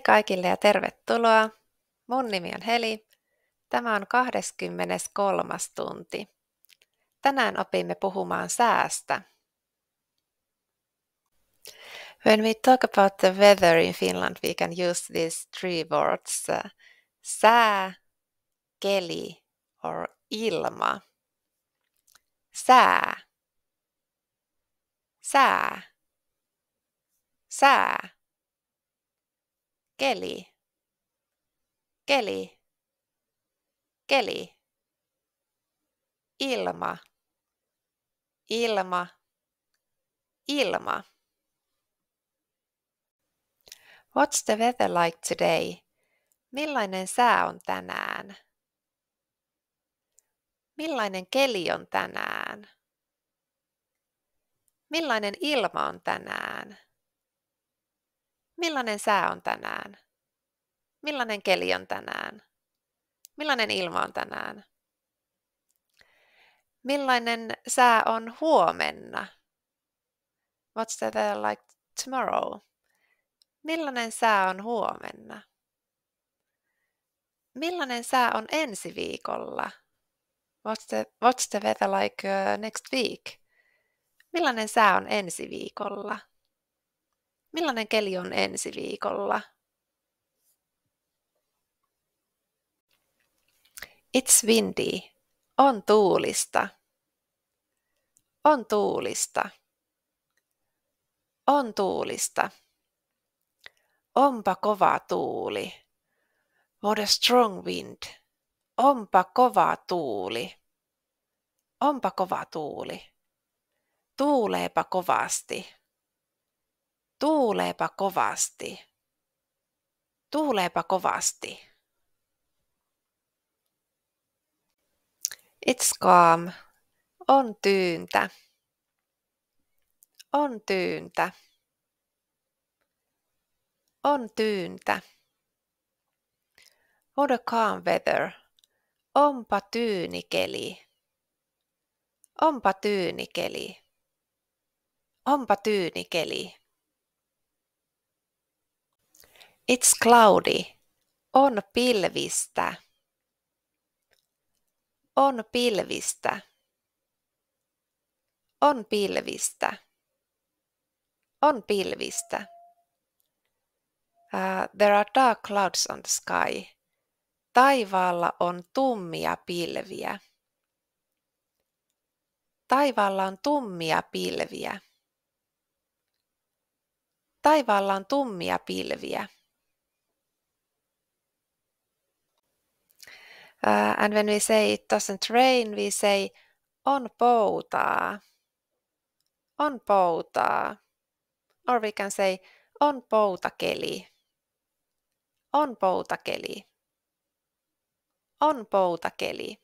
kaikille ja tervetuloa. Mun nimi on Heli. Tämä on 23. tunti. Tänään opimme puhumaan säästä. When we talk about the weather in Finland, we can use these three words. Uh, sää, keli or ilma. Sää. Sää. Sää keli, keli, keli, ilma, ilma, ilma. What's the weather like today? Millainen sää on tänään? Millainen keli on tänään? Millainen ilma on tänään? millainen sää on tänään? Millainen keli on tänään? Millainen ilma on tänään? Millainen sää on huomenna? What's the weather uh, like tomorrow? Millainen sää on huomenna? Millainen sää on ensi viikolla? What's the, what's the weather like uh, next week? Millainen sää on ensi viikolla? Millainen keli on ensi viikolla? It's windy. On tuulista. On tuulista. On tuulista. Onpa kova tuuli. What a strong wind. Onpa kova tuuli. Onpa kova tuuli. Tuuleepa kovasti. Tuuleepa kovasti. Tuuleepa kovasti. It's calm. On tyyntä. On tyyntä. On tyyntä. What a calm weather. Onpa tyynikeli. Onpa tyynikeli. Onpa tyynikeli. It's cloudy. On pilvistä. On pilvistä. On pilvistä. On pilvistä. Uh, there are dark clouds on the sky. Taivaalla on tummia pilviä. Taivaalla on tummia pilviä. Taivaalla on tummia pilviä. Uh, and when we say it doesn't rain, we say on poutaa. On poutaa. Or we can say on poutakeli. On poutakeli. On poutakeli.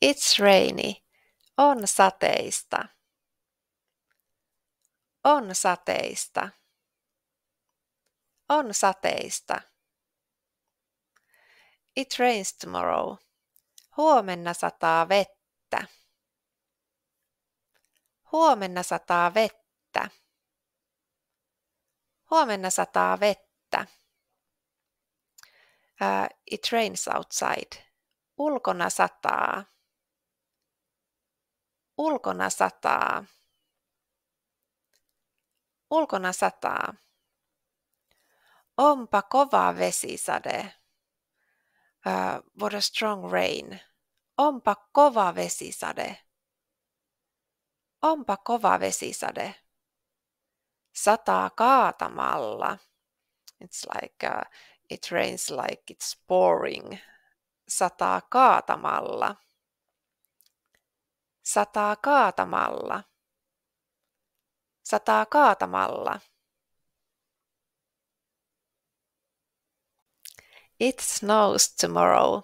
It's rainy. On sateista. On sateista. On sateista. It rains tomorrow. Huomenna sataa vettä. Huomenna sataa vettä. Huomenna sataa vettä. Uh, it rains outside. Ulkona sataa. Ulkona sataa. Ulkona sataa. Onpa kova vesisade uh, What a strong rain. Onpa kova vesisade. Onpa kova vesisade. Sataa kaatamalla. It's like uh, it rains like it's pouring. Sataa kaatamalla. Sataa kaatamalla. Sataa kaatamalla. It snows tomorrow.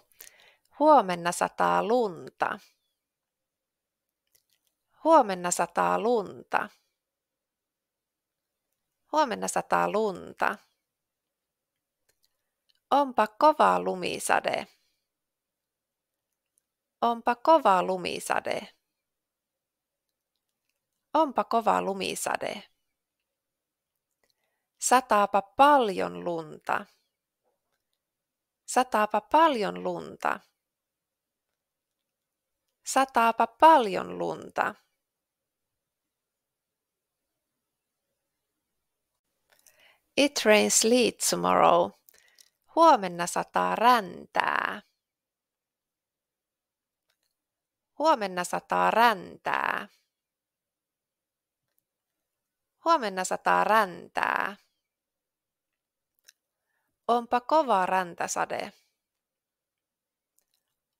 Huomenna sataa lunta. Huomenna sataa lunta. Huomenna sataa lunta. Onpa kova lumisade. Onpa kova lumisade. Onpa kova lumisade. Sataapa paljon lunta. Sataapa paljon lunta. Sataapa paljon lunta. It rains late tomorrow. Huomenna sataa räntää. Huomenna sataa räntää. Huomenna sataa räntää. Onpa kova räntäsade.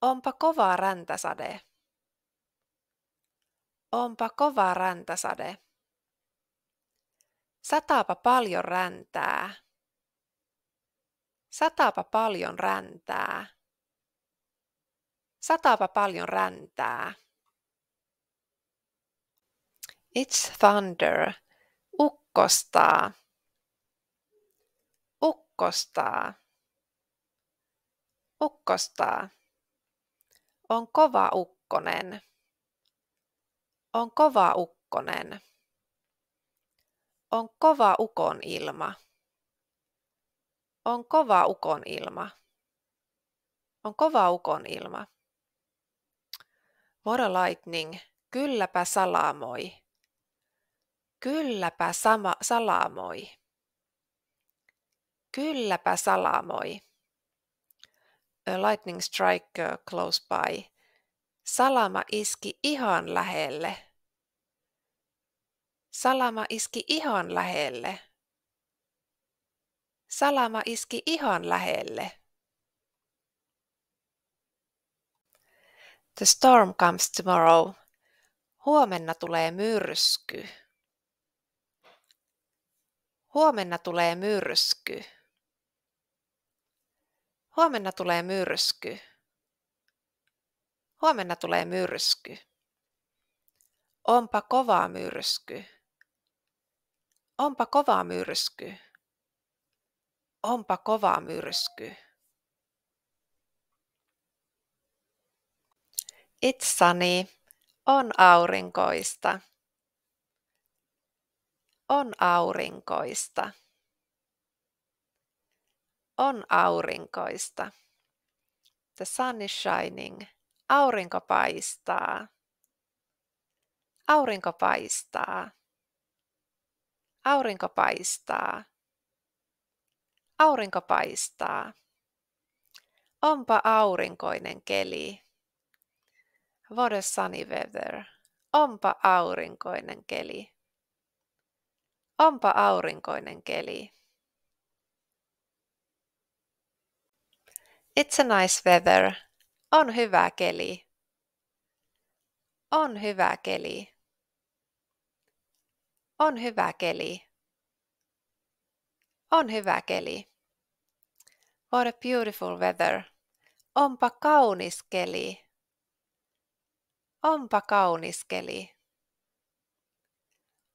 Onpa kova räntäsade. Onpa kova räntäsade. Sataapa paljon räntää. Sataapa paljon räntää. Sataapa paljon räntää. It's thunder. Ukkostaa ukkostaa. Ukkostaa. On kova ukkonen. On kova ukkonen. On kova ukon ilma. On kova ukon ilma. On kova ukon ilma. Moro Lightning, kylläpä salamoi. Kylläpä sama, salamoi. Kylläpä salamoi. A lightning strike uh, close by. Salama iski ihan lähelle. Salama iski ihan lähelle. Salama iski ihan lähelle. The storm comes tomorrow. Huomenna tulee myrsky. Huomenna tulee myrsky. Huomenna tulee myrsky. Huomenna tulee myrsky. Onpa kova myrsky. Onpa kova myrsky. Onpa kova myrsky. Itsani on aurinkoista. On aurinkoista on aurinkoista. The sun is shining. Aurinko paistaa. Aurinko paistaa. Aurinko paistaa. Aurinko paistaa. Onpa aurinkoinen keli. What a sunny weather. Onpa aurinkoinen keli. Onpa aurinkoinen keli. It's a nice weather. On hyvä keli. On hyvä keli. On hyvä keli. On hyvä keli. What a beautiful weather. Onpa kaunis keli. Onpa kaunis keli.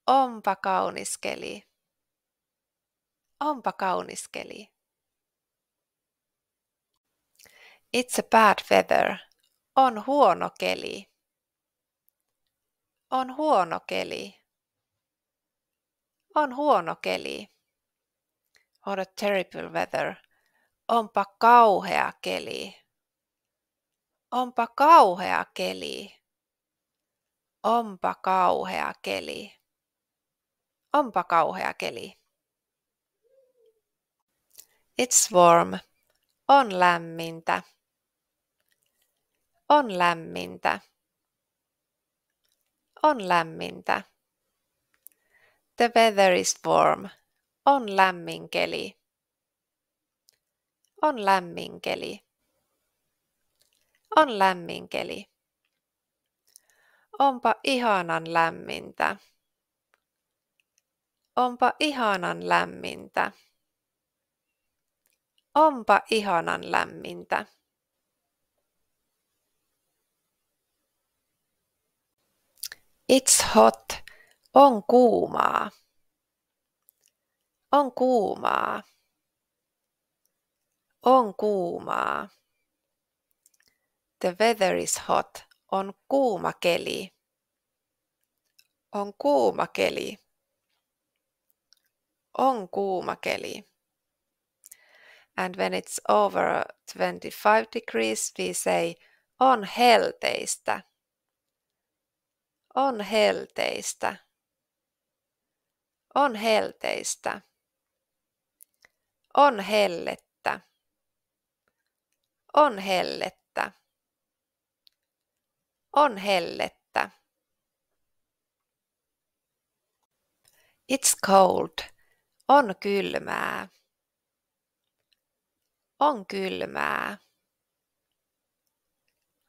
Onpa kaunis keli. Onpa kaunis keli. It's a bad weather. On huono keli. On huono keli. On huono keli. On a terrible weather. Onpa kauhea keli. Onpa kauhea keli. Onpa kauhea keli. Onpa kauhea keli. It's warm. On lämmintä. On lämmintä. On lämmintä. The weather is warm. On lämmin keli. On lämmin keli. On lämmin keli. Onpa ihanan lämmintä. Onpa ihanan lämmintä. Onpa ihanan lämmintä. It's hot. On kuumaa. On kuumaa. On kuumaa. The weather is hot. On kuuma keli. On kuuma keli. On kuuma keli. And when it's over 25 degrees, we say on helteistä. On helteistä. On helteistä. On hellettä. On hellettä. On hellettä. It's cold. On kylmää. On kylmää.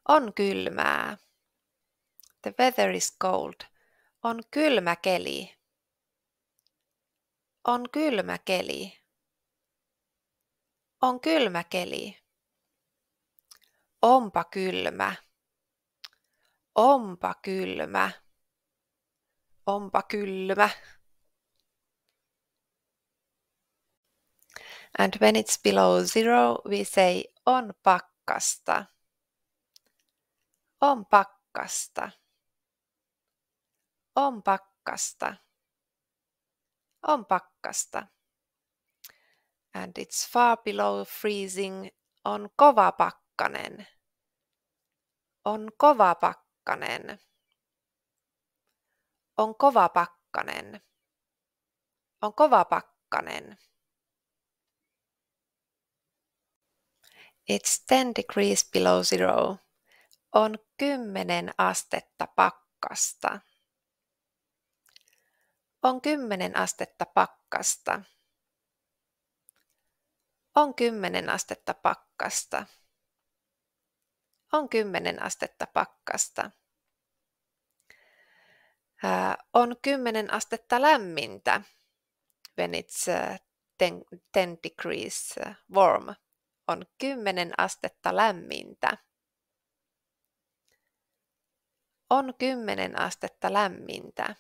On kylmää. The weather is cold. On kylmä keli. On kylmä keli. On kylmä keli. Onpa kylmä. Onpa kylmä. Onpa kylmä. And when it's below zero, we say on pakkasta. On pakkasta. On pakkasta. On pakkasta. And it's far below freezing. On kova pakkanen. On kova pakkanen. On kova pakkanen. On kova pakkanen. It's 10 degrees below zero. On kymmenen astetta pakkasta. On kymmenen astetta pakkasta. On kymmenen astetta pakkasta. On kymmenen astetta pakkasta. Ää, äh, on kymmenen astetta lämmintä. When it's uh, ten, ten degrees äh, warm. On kymmenen astetta lämmintä. On kymmenen astetta lämmintä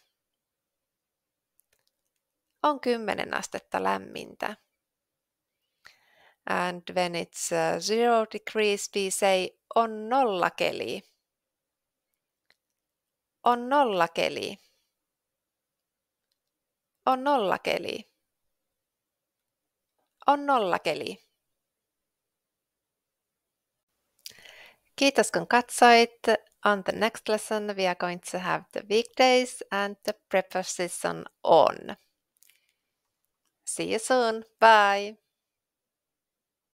on 10 astetta lämmintä. And when it's uh, zero degrees, we say on nolla keli, On nolla keli, On nolla keli, On nolla keli. Kiitos kun katsoit. On the next lesson we are going to have the weekdays and the preposition on. See you soon. Bye.